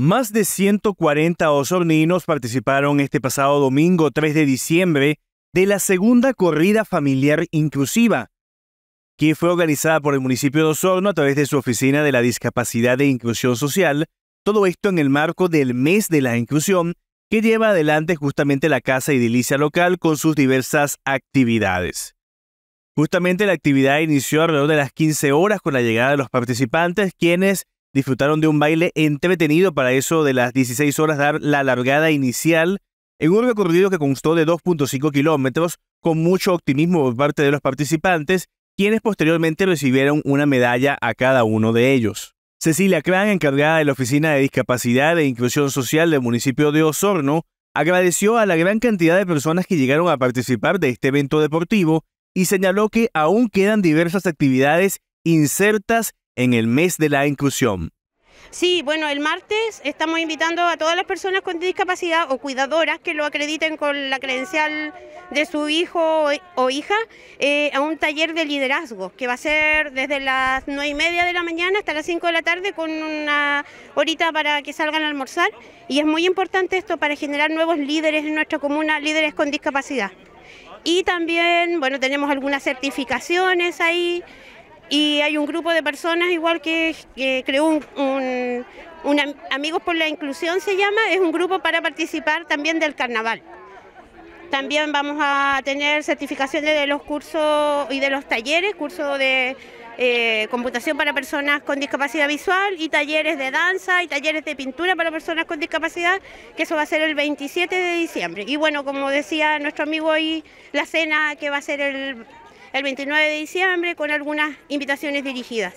Más de 140 osorninos participaron este pasado domingo 3 de diciembre de la segunda corrida familiar inclusiva, que fue organizada por el municipio de Osorno a través de su oficina de la discapacidad e inclusión social, todo esto en el marco del mes de la inclusión que lleva adelante justamente la Casa Edilicia Local con sus diversas actividades. Justamente la actividad inició alrededor de las 15 horas con la llegada de los participantes, quienes disfrutaron de un baile entretenido para eso de las 16 horas dar la largada inicial en un recorrido que constó de 2.5 kilómetros con mucho optimismo por parte de los participantes, quienes posteriormente recibieron una medalla a cada uno de ellos. Cecilia Kran, encargada de la Oficina de Discapacidad e Inclusión Social del municipio de Osorno, agradeció a la gran cantidad de personas que llegaron a participar de este evento deportivo y señaló que aún quedan diversas actividades insertas en el mes de la inclusión. Sí, bueno, el martes estamos invitando a todas las personas con discapacidad o cuidadoras que lo acrediten con la credencial de su hijo o hija eh, a un taller de liderazgo que va a ser desde las 9 y media de la mañana hasta las 5 de la tarde con una horita para que salgan a almorzar. Y es muy importante esto para generar nuevos líderes en nuestra comuna, líderes con discapacidad. Y también, bueno, tenemos algunas certificaciones ahí y hay un grupo de personas igual que, que creó un, Amigos por la Inclusión se llama, es un grupo para participar también del carnaval. También vamos a tener certificaciones de los cursos y de los talleres, cursos de eh, computación para personas con discapacidad visual y talleres de danza y talleres de pintura para personas con discapacidad, que eso va a ser el 27 de diciembre. Y bueno, como decía nuestro amigo ahí, la cena que va a ser el el 29 de diciembre con algunas invitaciones dirigidas.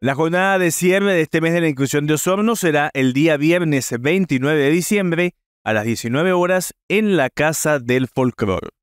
La jornada de cierre de este mes de la inclusión de Osorno será el día viernes 29 de diciembre a las 19 horas en la Casa del Folclor.